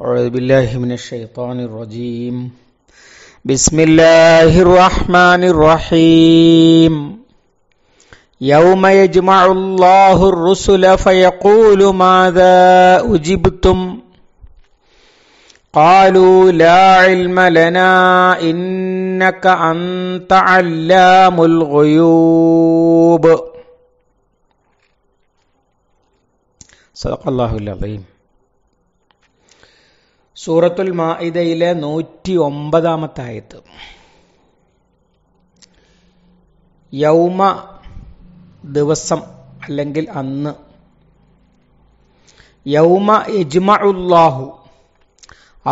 أعوذ بالله من الشيطان الرجيم بسم الله الرحمن الرحيم يوم يجمع الله الرسل فيقول ماذا أجبتم قالوا لا علم لنا إنك أنت علام الغيوب صدق الله العظيم സൂറത്തുൽ മാഇദയിലെ നൂറ്റി ഒമ്പതാമത്തായത് ആയത്ത് യൗമ ദിവസം അല്ലെങ്കിൽ അന്ന് യൗമ യജ്മഉല്ലാഹു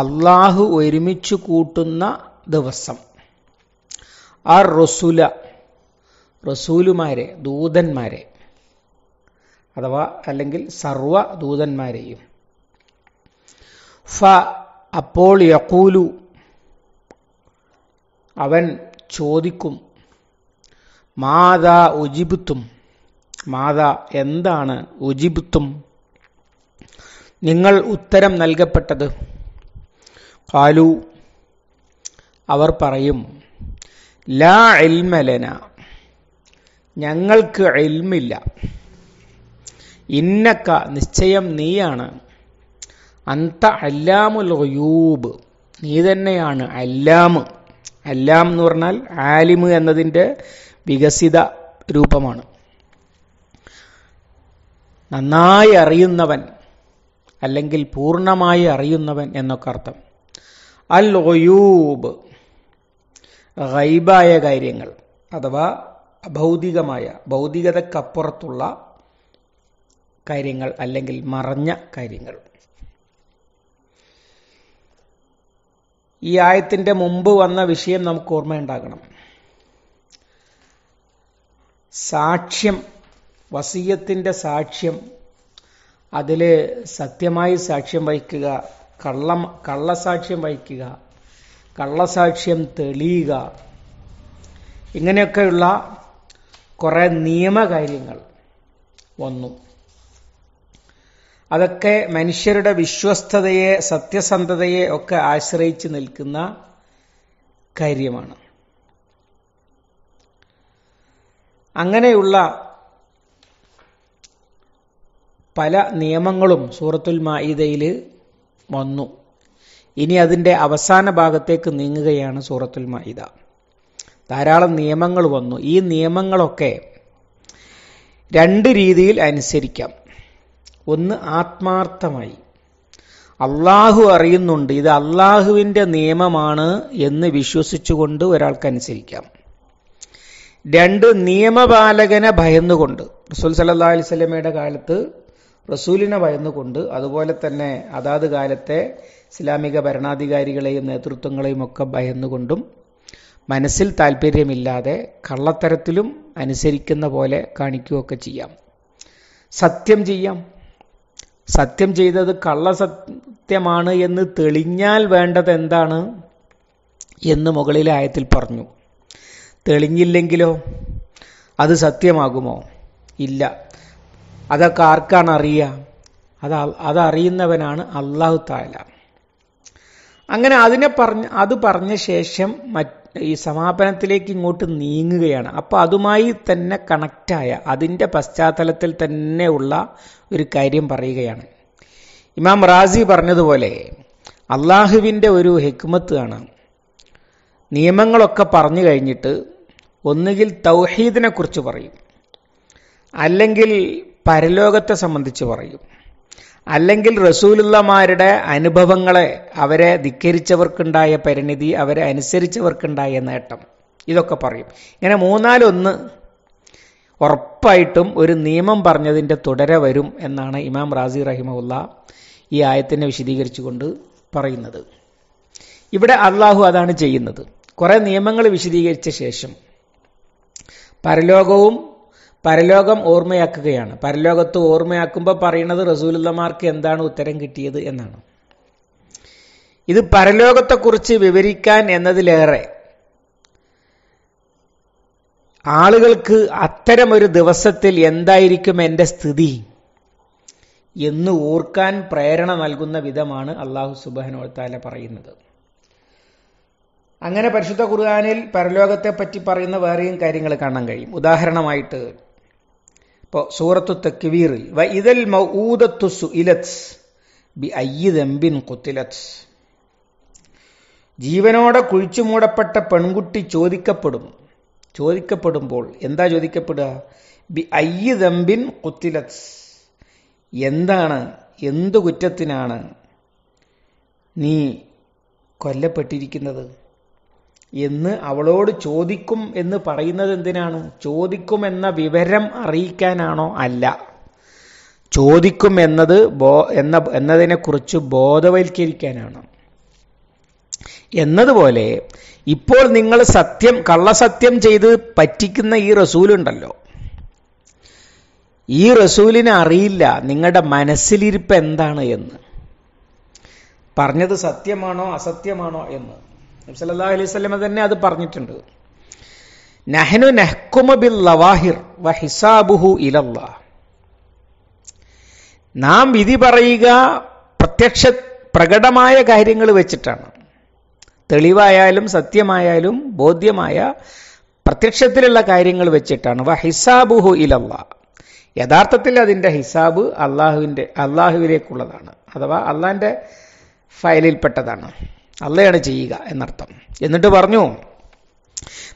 അള്ളാഹു ഒരുമിച്ച് കൂട്ടുന്ന ദിവസം ആ റസൂല റസൂലുമാരെ ദൂതന്മാരെ അഥവാ അല്ലെങ്കിൽ സർവ ദൂതന്മാരെയും ഫ അപ്പോൾ യക്കൂലു അവൻ ചോദിക്കും മാതാ ഉജിബുത്തും മാതാ എന്താണ് ഉജിബുത്തും നിങ്ങൾ ഉത്തരം നൽകപ്പെട്ടത് കാലു അവർ പറയും ലാ എൽമലന ഞങ്ങൾക്ക് എൽമില്ല ഇന്നക്ക നിശ്ചയം നീയാണ് അന്ത അല്ലാമുൽ ഖുയൂബ് നീ തന്നെയാണ് അല്ലാമ് അല്ലാം എന്ന് പറഞ്ഞാൽ ആലിമ് എന്നതിൻ്റെ വികസിത രൂപമാണ് നന്നായി അറിയുന്നവൻ അല്ലെങ്കിൽ പൂർണ്ണമായി അറിയുന്നവൻ എന്നൊക്കെ അർത്ഥം അൽ ഒയൂബ് ഗൈബായ കാര്യങ്ങൾ അഥവാ ഭൗതികമായ ഭൗതികതക്കപ്പുറത്തുള്ള കാര്യങ്ങൾ അല്ലെങ്കിൽ മറഞ്ഞ കാര്യങ്ങൾ ഈ ആയത്തിന്റെ മുമ്പ് വന്ന വിഷയം നമുക്ക് ഓർമ്മയുണ്ടാകണം സാക്ഷ്യം വസീയത്തിന്റെ സാക്ഷ്യം അതിൽ സത്യമായി സാക്ഷ്യം വഹിക്കുക കള്ള കള്ളസാക്ഷ്യം വഹിക്കുക കള്ളസാക്ഷ്യം തെളിയുക ഇങ്ങനെയൊക്കെയുള്ള കുറേ നിയമകാര്യങ്ങൾ വന്നു അതൊക്കെ മനുഷ്യരുടെ വിശ്വസ്തതയെ സത്യസന്ധതയെ ഒക്കെ ആശ്രയിച്ച് നിൽക്കുന്ന കാര്യമാണ് അങ്ങനെയുള്ള പല നിയമങ്ങളും സൂറത്തുൽ മായിദയിൽ വന്നു ഇനി അതിൻ്റെ അവസാന ഭാഗത്തേക്ക് നീങ്ങുകയാണ് സൂറത്തുൽ മായിദ ധാരാളം നിയമങ്ങൾ വന്നു ഈ നിയമങ്ങളൊക്കെ രണ്ട് രീതിയിൽ അനുസരിക്കാം ഒന്ന് ആത്മാർത്ഥമായി അള്ളാഹു അറിയുന്നുണ്ട് ഇത് അള്ളാഹുവിൻ്റെ നിയമമാണ് എന്ന് വിശ്വസിച്ചുകൊണ്ട് ഒരാൾക്ക് അനുസരിക്കാം രണ്ട് നിയമപാലകനെ ഭയന്നുകൊണ്ട് റസൂൽ സല്ലാ അലിസ്ലമയുടെ കാലത്ത് റസൂലിനെ ഭയന്നുകൊണ്ട് അതുപോലെ തന്നെ അതാത് കാലത്തെ ഇസ്ലാമിക ഭരണാധികാരികളെയും നേതൃത്വങ്ങളെയും ഒക്കെ ഭയന്നുകൊണ്ടും മനസ്സിൽ താല്പര്യമില്ലാതെ കള്ളത്തരത്തിലും അനുസരിക്കുന്ന പോലെ കാണിക്കുകയൊക്കെ ചെയ്യാം സത്യം ചെയ്യാം സത്യം ചെയ്തത് കള്ളസത്യമാണ് എന്ന് തെളിഞ്ഞാൽ വേണ്ടത് എന്താണ് എന്ന് മുകളിലെ ആയത്തിൽ പറഞ്ഞു തെളിഞ്ഞില്ലെങ്കിലോ അത് സത്യമാകുമോ ഇല്ല അതൊക്കെ ആർക്കാണ് അറിയുക അത് അതറിയുന്നവനാണ് അള്ളാഹു താല അങ്ങനെ അതിനെ പറഞ്ഞ് അത് പറഞ്ഞ ശേഷം മറ്റ് ഈ സമാപനത്തിലേക്ക് ഇങ്ങോട്ട് നീങ്ങുകയാണ് അപ്പോൾ അതുമായി തന്നെ കണക്റ്റായ അതിൻ്റെ പശ്ചാത്തലത്തിൽ തന്നെ ഉള്ള ഒരു കാര്യം പറയുകയാണ് ഇമാം റാസി പറഞ്ഞതുപോലെ അള്ളാഹുവിൻ്റെ ഒരു ഹെക്മത്ത് ആണ് നിയമങ്ങളൊക്കെ പറഞ്ഞു കഴിഞ്ഞിട്ട് ഒന്നുകിൽ തൗഹീദിനെക്കുറിച്ച് പറയും അല്ലെങ്കിൽ പരലോകത്തെ സംബന്ധിച്ച് പറയും അല്ലെങ്കിൽ റസൂലുള്ളമാരുടെ അനുഭവങ്ങളെ അവരെ ധിക്കരിച്ചവർക്കുണ്ടായ പരിണിതി അവരെ അനുസരിച്ചവർക്കുണ്ടായ നേട്ടം ഇതൊക്കെ പറയും ഇങ്ങനെ മൂന്നാലൊന്ന് ഉറപ്പായിട്ടും ഒരു നിയമം പറഞ്ഞതിൻ്റെ തുടരെ വരും എന്നാണ് ഇമാം റാസി റഹിമുള്ള ഈ ആയത്തിനെ വിശദീകരിച്ചുകൊണ്ട് പറയുന്നത് ഇവിടെ അള്ളാഹു അതാണ് ചെയ്യുന്നത് കുറേ നിയമങ്ങൾ വിശദീകരിച്ച ശേഷം പരലോകവും പരലോകം ഓർമ്മയാക്കുകയാണ് പരലോകത്ത് ഓർമ്മയാക്കുമ്പോൾ പറയുന്നത് റസൂലുള്ളമാർക്ക് എന്താണ് ഉത്തരം കിട്ടിയത് എന്നാണ് ഇത് പരലോകത്തെക്കുറിച്ച് വിവരിക്കാൻ എന്നതിലേറെ ആളുകൾക്ക് അത്തരമൊരു ദിവസത്തിൽ എന്തായിരിക്കും എൻ്റെ സ്ഥിതി എന്ന് ഓർക്കാൻ പ്രേരണ നൽകുന്ന വിധമാണ് അള്ളാഹു സുബഹനോത്താല പറയുന്നത് അങ്ങനെ പരിശുദ്ധ ഖുർആാനിൽ പരലോകത്തെ പറ്റി പറയുന്ന വേറെയും കാര്യങ്ങൾ കാണാൻ കഴിയും ഉദാഹരണമായിട്ട് ഇപ്പോൾ സൂറത്തു തക്വീറിൽ വ ഇതൽ മൗദത്തു സുഇലത്ത് ബി അയ്യതമ്പിൻ കുത്തിലത്ത് ജീവനോടെ കുഴിച്ചു മൂടപ്പെട്ട പെൺകുട്ടി ചോദിക്കപ്പെടും ചോദിക്കപ്പെടുമ്പോൾ എന്താ ചോദിക്കപ്പെടുക ബി അയ്യതമ്പിൻ കുത്തിലത്ത് എന്താണ് എന്തു കുറ്റത്തിനാണ് നീ കൊല്ലപ്പെട്ടിരിക്കുന്നത് എന്ന് അവളോട് ചോദിക്കും എന്ന് പറയുന്നത് എന്തിനാണ് ചോദിക്കും എന്ന വിവരം അറിയിക്കാനാണോ അല്ല ചോദിക്കും എന്നത് ബോ എന്ന കുറിച്ച് ബോധവൽക്കരിക്കാനാണ് എന്നതുപോലെ ഇപ്പോൾ നിങ്ങൾ സത്യം കള്ളസത്യം ചെയ്ത് പറ്റിക്കുന്ന ഈ റസൂലുണ്ടല്ലോ ഈ റസൂലിനെ അറിയില്ല നിങ്ങളുടെ മനസ്സിലിരിപ്പ് എന്താണ് എന്ന് പറഞ്ഞത് സത്യമാണോ അസത്യമാണോ എന്ന് നബ്സല്ലാ അലൈഹി സ്വലമ തന്നെ അത് പറഞ്ഞിട്ടുണ്ട് നഹനു നഹ്കുമ ബിൽ ലവാഹിർ വ ഹിസാബുഹു ഇലല്ലാ നാം വിധി പറയുക പ്രത്യക്ഷ പ്രകടമായ കാര്യങ്ങൾ വെച്ചിട്ടാണ് തെളിവായാലും സത്യമായാലും ബോധ്യമായ പ്രത്യക്ഷത്തിലുള്ള കാര്യങ്ങൾ വെച്ചിട്ടാണ് വ ഹിസാബുഹു ഇലല്ലാ യഥാർത്ഥത്തിൽ അതിൻ്റെ ഹിസാബ് അള്ളാഹുവിൻ്റെ അള്ളാഹുവിലേക്കുള്ളതാണ് അഥവാ അള്ളാഹിൻ്റെ ഫയലിൽപ്പെട്ടതാണ് അല്ലയാണ് ചെയ്യുക എന്നർത്ഥം എന്നിട്ട് പറഞ്ഞു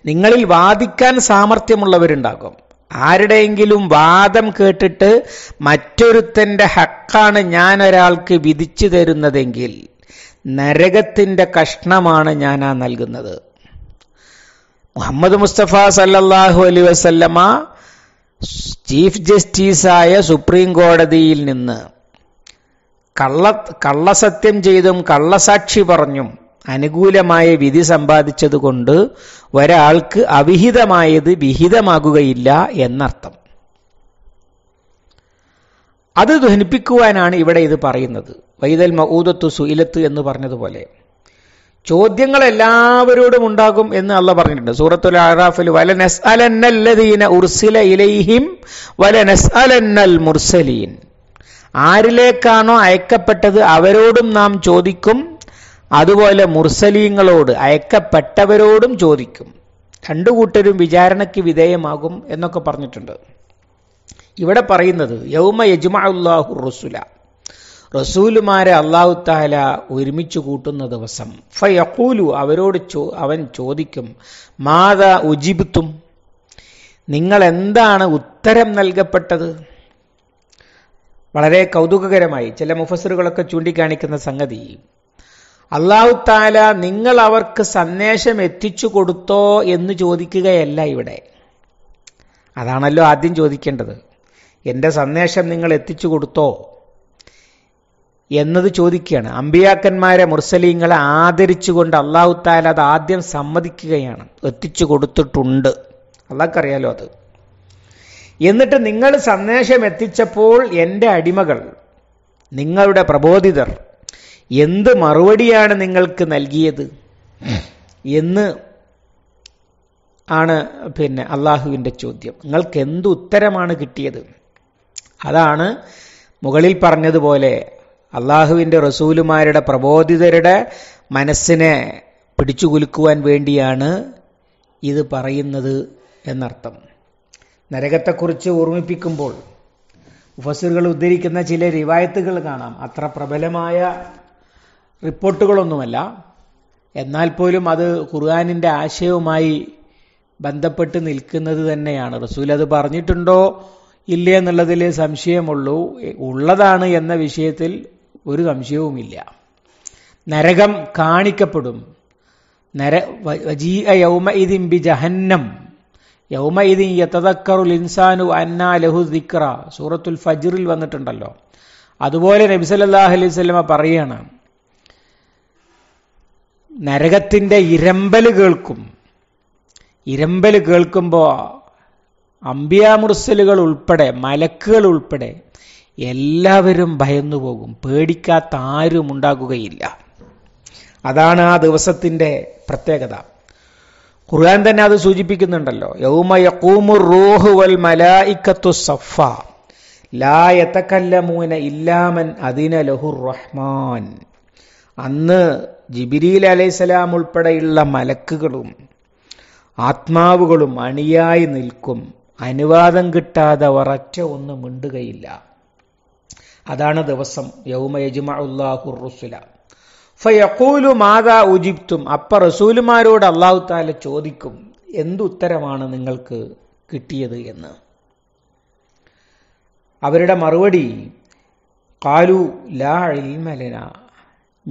നിങ്ങളിൽ വാദിക്കാൻ സാമർഥ്യമുള്ളവരുണ്ടാകും ആരുടെയെങ്കിലും വാദം കേട്ടിട്ട് മറ്റൊരുത്തൻ്റെ ഹക്കാണ് ഞാൻ ഒരാൾക്ക് വിധിച്ചു തരുന്നതെങ്കിൽ നരകത്തിൻ്റെ കഷ്ണമാണ് ഞാൻ ആ നൽകുന്നത് മുഹമ്മദ് മുസ്തഫ സല്ലല്ലാഹു അലി വസല്ലമ ചീഫ് ജസ്റ്റിസായ സുപ്രീം കോടതിയിൽ നിന്ന് കള്ള കള്ളസത്യം ചെയ്തും കള്ളസാക്ഷി പറഞ്ഞും അനുകൂലമായ വിധി സമ്പാദിച്ചതുകൊണ്ട് ഒരാൾക്ക് അവിഹിതമായത് വിഹിതമാകുകയില്ല എന്നർത്ഥം അത് ധ്വനിപ്പിക്കുവാനാണ് ഇവിടെ ഇത് പറയുന്നത് വൈതൽ മഊദത്തു സുയിലത്ത് എന്ന് പറഞ്ഞതുപോലെ ചോദ്യങ്ങൾ എല്ലാവരോടും ഉണ്ടാകും എന്ന് അള്ള പറഞ്ഞിട്ടുണ്ട് സൂറത്തുൽ അറാഫിൽ വലനസ് അലന്നല്ലദീന ഉർസില ഇലൈഹിം വലനസ് അലന്നൽ മുർസലീൻ ആരിലേക്കാണോ അയക്കപ്പെട്ടത് അവരോടും നാം ചോദിക്കും അതുപോലെ മുർസലീങ്ങളോട് അയക്കപ്പെട്ടവരോടും ചോദിക്കും രണ്ടു കൂട്ടരും വിചാരണയ്ക്ക് വിധേയമാകും എന്നൊക്കെ പറഞ്ഞിട്ടുണ്ട് ഇവിടെ പറയുന്നത് യൗമ യജ്മാഹു റസുല റസൂലുമാരെ അള്ളാഹു താല ഒരുമിച്ച് കൂട്ടുന്ന ദിവസം ഫയക്കൂലു അവരോട് ചോ അവൻ ചോദിക്കും മാതാ ഉജിബിത്തും നിങ്ങൾ എന്താണ് ഉത്തരം നൽകപ്പെട്ടത് വളരെ കൗതുകകരമായി ചില മുഫസറുകളൊക്കെ ചൂണ്ടിക്കാണിക്കുന്ന സംഗതി അള്ളാഹു താല നിങ്ങൾ അവർക്ക് സന്ദേശം എത്തിച്ചു കൊടുത്തോ എന്ന് ചോദിക്കുകയല്ല ഇവിടെ അതാണല്ലോ ആദ്യം ചോദിക്കേണ്ടത് എൻ്റെ സന്ദേശം നിങ്ങൾ എത്തിച്ചു കൊടുത്തോ എന്നത് ചോദിക്കുകയാണ് അമ്പിയാക്കന്മാരെ മുർസലീങ്ങളെ ആദരിച്ചുകൊണ്ട് അള്ളാഹു താല അത് ആദ്യം സമ്മതിക്കുകയാണ് എത്തിച്ചു കൊടുത്തിട്ടുണ്ട് അള്ളാഹ്ക്കറിയാലോ അത് എന്നിട്ട് നിങ്ങൾ സന്ദേശം എത്തിച്ചപ്പോൾ എൻ്റെ അടിമകൾ നിങ്ങളുടെ പ്രബോധിതർ എന്ത് മറുപടിയാണ് നിങ്ങൾക്ക് നൽകിയത് എന്ന് ആണ് പിന്നെ അള്ളാഹുവിൻ്റെ ചോദ്യം നിങ്ങൾക്ക് എന്ത് ഉത്തരമാണ് കിട്ടിയത് അതാണ് മുകളിൽ പറഞ്ഞതുപോലെ അള്ളാഹുവിൻ്റെ റസൂലുമാരുടെ പ്രബോധിതരുടെ മനസ്സിനെ പിടിച്ചുകുലുക്കുവാൻ വേണ്ടിയാണ് ഇത് പറയുന്നത് എന്നർത്ഥം നരകത്തെക്കുറിച്ച് ഓർമ്മിപ്പിക്കുമ്പോൾ മുഫസിറുകൾ ഉദ്ധരിക്കുന്ന ചില റിവായത്തുകൾ കാണാം അത്ര പ്രബലമായ റിപ്പോർട്ടുകളൊന്നുമല്ല എന്നാൽ പോലും അത് ഖുർആാനിൻ്റെ ആശയവുമായി ബന്ധപ്പെട്ട് നിൽക്കുന്നത് തന്നെയാണ് റസൂൽ അത് പറഞ്ഞിട്ടുണ്ടോ ഇല്ലേ എന്നുള്ളതിൽ സംശയമുള്ളൂ ഉള്ളതാണ് എന്ന വിഷയത്തിൽ ഒരു സംശയവുമില്ല നരകം കാണിക്കപ്പെടും നര വജീ യൗമ ഇതിമ്പി ജഹന്നം യൗമൈദിൻ ഇൻസാനു അന്നാ ലഹു ദിക്ര സൂറത്തുൽ ഫജിറിൽ വന്നിട്ടുണ്ടല്ലോ അതുപോലെ നബി സല്ലാഹു അലൈഹി സ്വലമ പറയാണ് നരകത്തിൻ്റെ ഇരമ്പൽ കേൾക്കും ഇരമ്പൽ കേൾക്കുമ്പോൾ അമ്പിയാ മുർസലുകൾ ഉൾപ്പെടെ മലക്കുകൾ ഉൾപ്പെടെ എല്ലാവരും ഭയന്നുപോകും പേടിക്കാത്ത ആരും ഉണ്ടാകുകയില്ല അതാണ് ആ ദിവസത്തിൻ്റെ പ്രത്യേകത ഖുർആൻ തന്നെ അത് സൂചിപ്പിക്കുന്നുണ്ടല്ലോ യൗമ യക്കൂമു റൂഹു വൽ മലായിക്കത്തു സഫ ലായത്തക്കല്ലമൂന ഇല്ലാമൻ അദിന ലഹുർ റഹ്മാൻ അന്ന് ജിബിരിയിൽ അലൈസലാം ഉൾപ്പെടെയുള്ള മലക്കുകളും ആത്മാവുകളും അണിയായി നിൽക്കും അനുവാദം കിട്ടാതെ വറച്ച ഒന്നും മിണ്ടുകയില്ല അതാണ് ദിവസം യൗമ യജുമ ഉല്ലാഹുർ ഫയക്കൂലു മാതാ ഉജിപ്തും അപ്പ റസൂലുമാരോട് അള്ളാഹു താല ചോദിക്കും എന്തുത്തരമാണ് നിങ്ങൾക്ക് കിട്ടിയത് എന്ന് അവരുടെ മറുപടി കാലു ലാ ഇൽമലന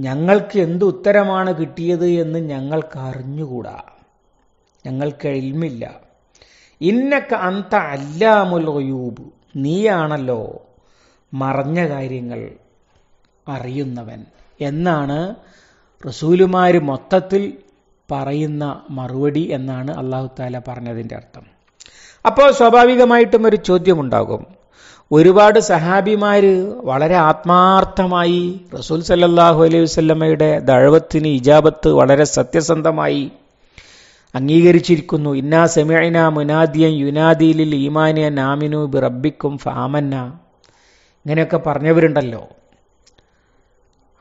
ഞങ്ങൾക്ക് എന്ത് ഉത്തരമാണ് കിട്ടിയത് എന്ന് ഞങ്ങൾക്ക് അറിഞ്ഞുകൂടാ ഞങ്ങൾക്ക് ഇൽമില്ല ഇന്നക്ക അന്ത അല്ലാമുൽ നീയാണല്ലോ മറഞ്ഞ കാര്യങ്ങൾ അറിയുന്നവൻ എന്നാണ് റസൂലുമാർ മൊത്തത്തിൽ പറയുന്ന മറുപടി എന്നാണ് അള്ളാഹു താല പറഞ്ഞതിൻ്റെ അർത്ഥം അപ്പോൾ സ്വാഭാവികമായിട്ടും ഒരു ചോദ്യമുണ്ടാകും ഒരുപാട് സഹാബിമാർ വളരെ ആത്മാർത്ഥമായി റസൂൽ സല്ലാഹു അലൈഹി വസ്ലമയുടെ ദഴവത്തിന് ഇജാബത്ത് വളരെ സത്യസന്ധമായി അംഗീകരിച്ചിരിക്കുന്നു ഇന്നാ സെമിഅന മുനാദിയൻ യുനാദിയിൽ ഈമാനിയൻ നാമിനു ബി ഫാമന്ന ഇങ്ങനെയൊക്കെ പറഞ്ഞവരുണ്ടല്ലോ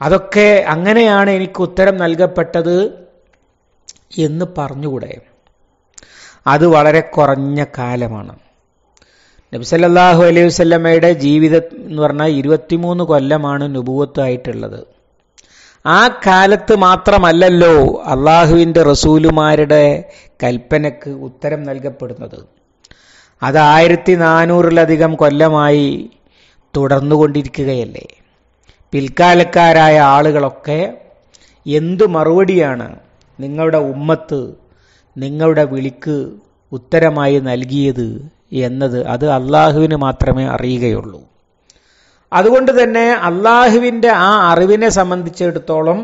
അതൊക്കെ അങ്ങനെയാണ് എനിക്ക് ഉത്തരം നൽകപ്പെട്ടത് എന്ന് പറഞ്ഞുകൂടെ അത് വളരെ കുറഞ്ഞ കാലമാണ് നബിസല്ലാഹു അലൈഹി വസ്ല്ലമ്മയുടെ ജീവിതം എന്ന് പറഞ്ഞാൽ ഇരുപത്തിമൂന്ന് കൊല്ലമാണ് നുപൂവത്തായിട്ടുള്ളത് ആ കാലത്ത് മാത്രമല്ലല്ലോ അള്ളാഹുവിൻ്റെ റസൂലുമാരുടെ കൽപ്പനക്ക് ഉത്തരം നൽകപ്പെടുന്നത് അത് ആയിരത്തി നാനൂറിലധികം കൊല്ലമായി തുടർന്നുകൊണ്ടിരിക്കുകയല്ലേ പിൽക്കാലക്കാരായ ആളുകളൊക്കെ എന്തു മറുപടിയാണ് നിങ്ങളുടെ ഉമ്മത്ത് നിങ്ങളുടെ വിളിക്ക് ഉത്തരമായി നൽകിയത് എന്നത് അത് അള്ളാഹുവിന് മാത്രമേ അറിയുകയുള്ളൂ അതുകൊണ്ട് തന്നെ അള്ളാഹുവിൻ്റെ ആ അറിവിനെ സംബന്ധിച്ചിടത്തോളം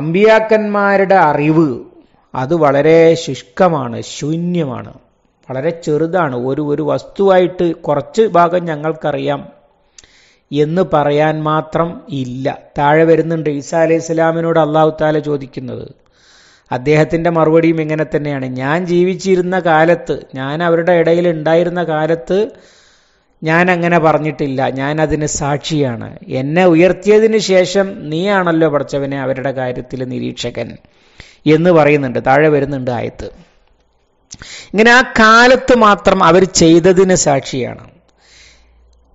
അമ്പിയാക്കന്മാരുടെ അറിവ് അത് വളരെ ശുഷ്കമാണ് ശൂന്യമാണ് വളരെ ചെറുതാണ് ഒരു ഒരു വസ്തുവായിട്ട് കുറച്ച് ഭാഗം ഞങ്ങൾക്കറിയാം എന്ന് പറയാൻ മാത്രം ഇല്ല താഴെ വരുന്നുണ്ട് ഈസാ അലൈഹി ഇസ്ലാമിനോട് അള്ളാഹു താല ചോദിക്കുന്നത് അദ്ദേഹത്തിൻ്റെ മറുപടിയും ഇങ്ങനെ തന്നെയാണ് ഞാൻ ജീവിച്ചിരുന്ന കാലത്ത് ഞാൻ അവരുടെ ഇടയിൽ ഉണ്ടായിരുന്ന കാലത്ത് ഞാൻ അങ്ങനെ പറഞ്ഞിട്ടില്ല ഞാൻ അതിന് സാക്ഷിയാണ് എന്നെ ഉയർത്തിയതിന് ശേഷം നീയാണല്ലോ പഠിച്ചവനെ അവരുടെ കാര്യത്തിൽ നിരീക്ഷകൻ എന്ന് പറയുന്നുണ്ട് താഴെ വരുന്നുണ്ട് ആയത്ത് ഇങ്ങനെ ആ കാലത്ത് മാത്രം അവർ ചെയ്തതിന് സാക്ഷിയാണ്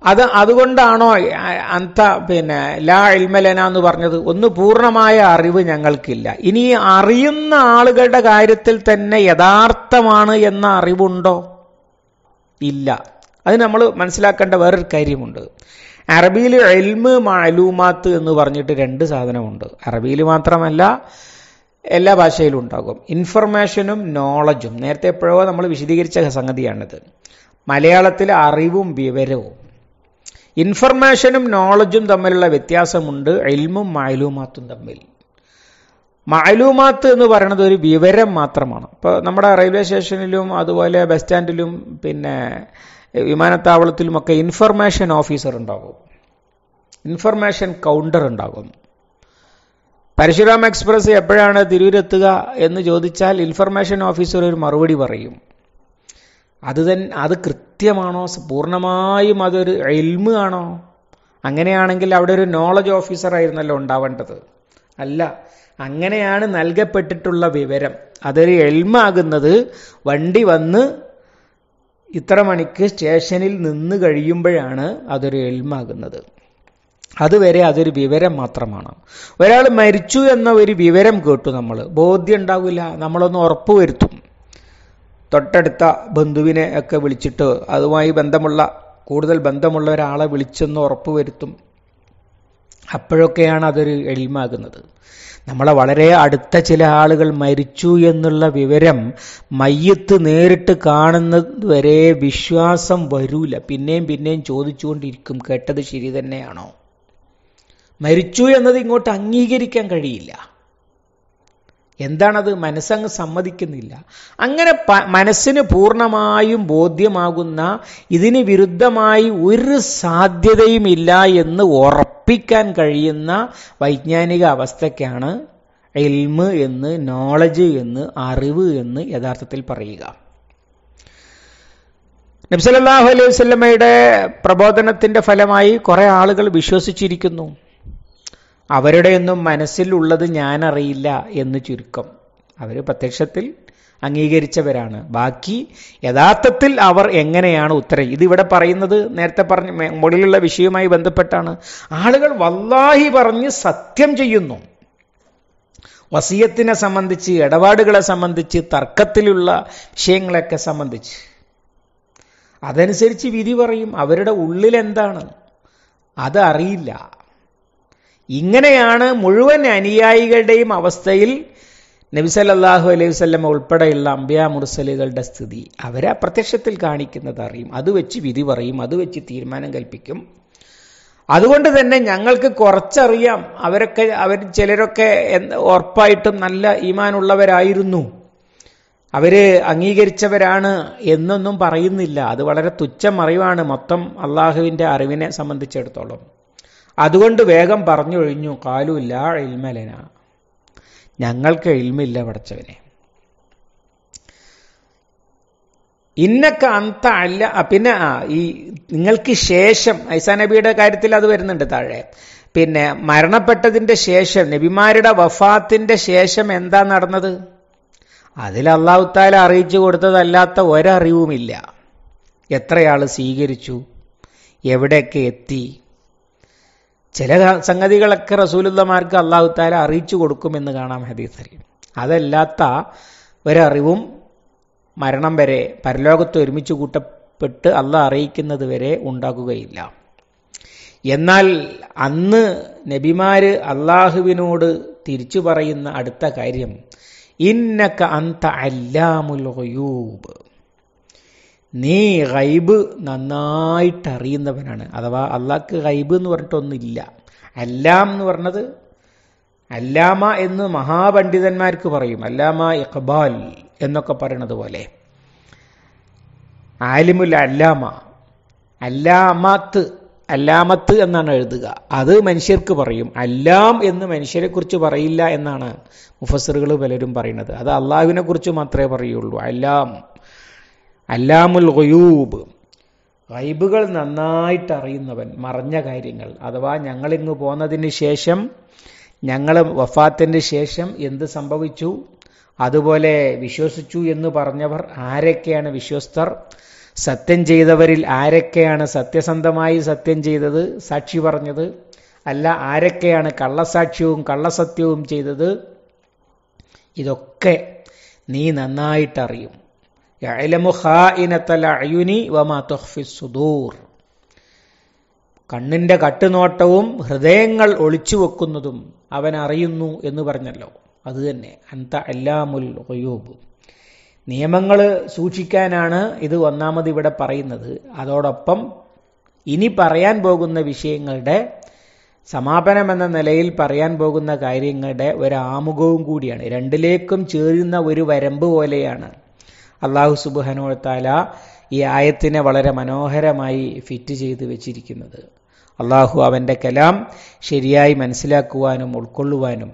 അത് അതുകൊണ്ടാണോ അന്ത പിന്നെ ലാ ഇൽമലന എന്ന് പറഞ്ഞത് ഒന്ന് പൂർണ്ണമായ അറിവ് ഞങ്ങൾക്കില്ല ഇനി അറിയുന്ന ആളുകളുടെ കാര്യത്തിൽ തന്നെ യഥാർത്ഥമാണ് എന്ന അറിവുണ്ടോ ഇല്ല അത് നമ്മൾ മനസ്സിലാക്കേണ്ട വേറൊരു കാര്യമുണ്ട് അറബിയിൽ എൽമ് മാലൂമാത്ത് എന്ന് പറഞ്ഞിട്ട് രണ്ട് സാധനമുണ്ട് അറബിയിൽ മാത്രമല്ല എല്ലാ ഭാഷയിലും ഉണ്ടാകും ഇൻഫർമേഷനും നോളജും നേരത്തെ എപ്പോഴോ നമ്മൾ വിശദീകരിച്ച സംഗതിയാണിത് മലയാളത്തിൽ അറിവും വിവരവും ഇൻഫർമേഷനും നോളജും തമ്മിലുള്ള വ്യത്യാസമുണ്ട് എൽമും മായലൂമാത്തും തമ്മിൽ മാലൂമാത്ത് എന്ന് പറയുന്നത് ഒരു വിവരം മാത്രമാണ് ഇപ്പോൾ നമ്മുടെ റെയിൽവേ സ്റ്റേഷനിലും അതുപോലെ ബസ് സ്റ്റാൻഡിലും പിന്നെ വിമാനത്താവളത്തിലുമൊക്കെ ഇൻഫർമേഷൻ ഓഫീസർ ഉണ്ടാകും ഇൻഫർമേഷൻ കൗണ്ടർ ഉണ്ടാകും പരശുരാം എക്സ്പ്രസ് എപ്പോഴാണ് തിരൂരെത്തുക എന്ന് ചോദിച്ചാൽ ഇൻഫർമേഷൻ ഓഫീസർ ഒരു മറുപടി പറയും അത് തൻ അത് കൃത്യമാണോ പൂർണ്ണമായും അതൊരു എൽമ് ആണോ അങ്ങനെയാണെങ്കിൽ അവിടെ ഒരു നോളജ് ഓഫീസർ ആയിരുന്നല്ലോ ഉണ്ടാവേണ്ടത് അല്ല അങ്ങനെയാണ് നൽകപ്പെട്ടിട്ടുള്ള വിവരം അതൊരു എൽമാകുന്നത് വണ്ടി വന്ന് ഇത്ര മണിക്ക് സ്റ്റേഷനിൽ നിന്ന് കഴിയുമ്പോഴാണ് അതൊരു എൽമാകുന്നത് അതുവരെ അതൊരു വിവരം മാത്രമാണ് ഒരാൾ മരിച്ചു എന്ന ഒരു വിവരം കേട്ടു നമ്മൾ ബോധ്യം ഉണ്ടാവില്ല നമ്മളൊന്ന് ഉറപ്പുവരുത്തും തൊട്ടടുത്ത ബന്ധുവിനെ ഒക്കെ വിളിച്ചിട്ട് അതുമായി ബന്ധമുള്ള കൂടുതൽ ബന്ധമുള്ള ഒരാളെ വിളിച്ചെന്ന് ഉറപ്പുവരുത്തും അപ്പോഴൊക്കെയാണ് അതൊരു എളിമാകുന്നത് നമ്മളെ വളരെ അടുത്ത ചില ആളുകൾ മരിച്ചു എന്നുള്ള വിവരം മയ്യത്ത് നേരിട്ട് കാണുന്നത് വരെ വിശ്വാസം വരൂല പിന്നെയും പിന്നെയും ചോദിച്ചുകൊണ്ടിരിക്കും കേട്ടത് ശരി തന്നെയാണോ മരിച്ചു എന്നത് ഇങ്ങോട്ട് അംഗീകരിക്കാൻ കഴിയില്ല എന്താണത് മനസ്സങ്ങ് സമ്മതിക്കുന്നില്ല അങ്ങനെ മനസ്സിന് പൂർണ്ണമായും ബോധ്യമാകുന്ന ഇതിന് വിരുദ്ധമായി ഒരു സാധ്യതയുമില്ല എന്ന് ഉറപ്പിക്കാൻ കഴിയുന്ന വൈജ്ഞാനിക അവസ്ഥയ്ക്കാണ് എൽമ് എന്ന് നോളജ് എന്ന് അറിവ് എന്ന് യഥാർത്ഥത്തിൽ പറയുക നബ്സലാഹു അലൈഹി വല്ലമയുടെ പ്രബോധനത്തിൻ്റെ ഫലമായി കുറേ ആളുകൾ വിശ്വസിച്ചിരിക്കുന്നു അവരുടെയൊന്നും മനസ്സിൽ ഉള്ളത് ഞാനറിയില്ല എന്ന് ചുരുക്കം അവർ പ്രത്യക്ഷത്തിൽ അംഗീകരിച്ചവരാണ് ബാക്കി യഥാർത്ഥത്തിൽ അവർ എങ്ങനെയാണ് ഉത്തരം ഇതിവിടെ പറയുന്നത് നേരത്തെ പറഞ്ഞ മുകളിലുള്ള വിഷയവുമായി ബന്ധപ്പെട്ടാണ് ആളുകൾ വല്ലാഹി പറഞ്ഞ് സത്യം ചെയ്യുന്നു വസീയത്തിനെ സംബന്ധിച്ച് ഇടപാടുകളെ സംബന്ധിച്ച് തർക്കത്തിലുള്ള വിഷയങ്ങളൊക്കെ സംബന്ധിച്ച് അതനുസരിച്ച് വിധി പറയും അവരുടെ ഉള്ളിലെന്താണ് അത് അറിയില്ല ഇങ്ങനെയാണ് മുഴുവൻ അനുയായികളുടെയും അവസ്ഥയിൽ നബിസല്ലാഹു അലൈഹി വല്ലമ ഉൾപ്പെടെയുള്ള അമ്പ്യാ മുർസലുകളുടെ സ്ഥിതി അവരെ അപ്രത്യക്ഷത്തിൽ കാണിക്കുന്നത് അറിയും അത് വെച്ച് വിധി പറയും അത് വെച്ച് തീരുമാനം കൽപ്പിക്കും അതുകൊണ്ട് തന്നെ ഞങ്ങൾക്ക് കുറച്ചറിയാം അവരൊക്കെ അവർ ചിലരൊക്കെ ഉറപ്പായിട്ടും നല്ല ഈമാനുള്ളവരായിരുന്നു അവര് അംഗീകരിച്ചവരാണ് എന്നൊന്നും പറയുന്നില്ല അത് വളരെ തുച്ഛം അറിവാണ് മൊത്തം അള്ളാഹുവിൻ്റെ അറിവിനെ സംബന്ധിച്ചിടത്തോളം അതുകൊണ്ട് വേഗം പറഞ്ഞു കഴിഞ്ഞു കാലുല്ല ഇൽമലന ഞങ്ങൾക്ക് ഇൽമില്ല പഠിച്ചവനെ ഇന്നൊക്കെ അന്ത അല്ല പിന്നെ ആ ഈ നിങ്ങൾക്ക് ശേഷം ഐസാ നബിയുടെ കാര്യത്തിൽ അത് വരുന്നുണ്ട് താഴെ പിന്നെ മരണപ്പെട്ടതിന്റെ ശേഷം നബിമാരുടെ വഫാത്തിന്റെ ശേഷം എന്താ നടന്നത് അതിൽ അള്ളാഹുത്താല അറിയിച്ചു കൊടുത്തതല്ലാത്ത ഒരറിവുമില്ല എത്രയാൾ സ്വീകരിച്ചു എവിടെയൊക്കെ എത്തി ചില സംഗതികളൊക്കെ റസൂലുള്ളമാർക്ക് അള്ളാഹുത്താല അറിയിച്ചു കൊടുക്കുമെന്ന് കാണാം ഹദീസിൽ അതല്ലാത്ത ഒരറിവും മരണം വരെ പരലോകത്ത് ഒരുമിച്ച് കൂട്ടപ്പെട്ട് അള്ളാഹ് അറിയിക്കുന്നത് വരെ ഉണ്ടാക്കുകയില്ല എന്നാൽ അന്ന് നബിമാര് അള്ളാഹുവിനോട് തിരിച്ചു പറയുന്ന അടുത്ത കാര്യം ഇന്നക്ക അന്ത അല്ലാമുൽ നീ ഗൈബ് നന്നായിട്ട് അറിയുന്നവനാണ് അഥവാ അള്ളാക്ക് ഗൈബ് എന്ന് പറഞ്ഞിട്ടൊന്നുമില്ല അല്ലാം എന്ന് പറഞ്ഞത് അല്ലാമ എന്ന് മഹാപണ്ഡിതന്മാർക്ക് പറയും അല്ലാമ ഇഖ്ബാൽ എന്നൊക്കെ പറയണത് പോലെ ആലിമുൽ അല്ലാമ അല്ലാമത്ത് അല്ലാമത്ത് എന്നാണ് എഴുതുക അത് മനുഷ്യർക്ക് പറയും അല്ലാം എന്ന് മനുഷ്യരെക്കുറിച്ച് പറയില്ല എന്നാണ് മുഫസറുകൾ പലരും പറയുന്നത് അത് കുറിച്ച് മാത്രമേ പറയുള്ളൂ അല്ലാം അല്ലാമുൽ ഗുയൂബ് റൈബുകൾ നന്നായിട്ട് അറിയുന്നവൻ മറഞ്ഞ കാര്യങ്ങൾ അഥവാ ഞങ്ങളിങ്ങ് പോന്നതിന് ശേഷം ഞങ്ങൾ വഫാത്തിന് ശേഷം എന്ത് സംഭവിച്ചു അതുപോലെ വിശ്വസിച്ചു എന്ന് പറഞ്ഞവർ ആരൊക്കെയാണ് വിശ്വസ്തർ സത്യം ചെയ്തവരിൽ ആരൊക്കെയാണ് സത്യസന്ധമായി സത്യം ചെയ്തത് സാക്ഷി പറഞ്ഞത് അല്ല ആരൊക്കെയാണ് കള്ളസാക്ഷ്യവും കള്ളസത്യവും ചെയ്തത് ഇതൊക്കെ നീ നന്നായിട്ടറിയും സുദൂർ കണ്ണിന്റെ കട്ടുനോട്ടവും ഹൃദയങ്ങൾ ഒളിച്ചു വെക്കുന്നതും അവൻ അറിയുന്നു എന്ന് പറഞ്ഞല്ലോ അത് തന്നെ അന്ത അല്ലാമുൽ ഒയൂബ് നിയമങ്ങൾ സൂക്ഷിക്കാനാണ് ഇത് ഒന്നാമത് ഇവിടെ പറയുന്നത് അതോടൊപ്പം ഇനി പറയാൻ പോകുന്ന വിഷയങ്ങളുടെ സമാപനം എന്ന നിലയിൽ പറയാൻ പോകുന്ന കാര്യങ്ങളുടെ ഒരു ആമുഖവും കൂടിയാണ് രണ്ടിലേക്കും ചേരുന്ന ഒരു വരമ്പ് പോലെയാണ് അള്ളാഹു താല ഈ ആയത്തിനെ വളരെ മനോഹരമായി ഫിറ്റ് ചെയ്ത് വെച്ചിരിക്കുന്നത് അള്ളാഹു അവൻ്റെ കലാം ശരിയായി മനസ്സിലാക്കുവാനും ഉൾക്കൊള്ളുവാനും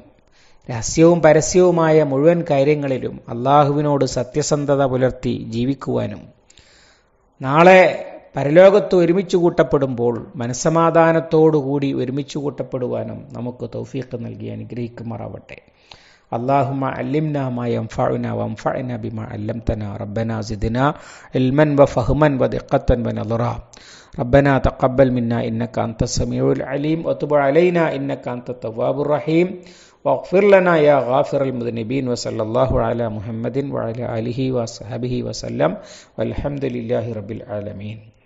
രഹസ്യവും പരസ്യവുമായ മുഴുവൻ കാര്യങ്ങളിലും അള്ളാഹുവിനോട് സത്യസന്ധത പുലർത്തി ജീവിക്കുവാനും നാളെ പരലോകത്ത് ഒരുമിച്ച് കൂട്ടപ്പെടുമ്പോൾ മനസ്സമാധാനത്തോടുകൂടി ഒരുമിച്ച് കൂട്ടപ്പെടുവാനും നമുക്ക് തൗഫീഖ് നൽകി അനുഗ്രഹിക്കുമാറാവട്ടെ اللهم علمنا ما ينفعنا وانفعنا بما علمتنا ربنا زدنا علما وفهما ودقة ونظرا ربنا تقبل منا إنك أنت السميع العليم وتب علينا إنك أنت التواب الرحيم واغفر لنا يا غافر المذنبين وصلى الله على محمد وعلى آله وصحبه وسلم والحمد لله رب العالمين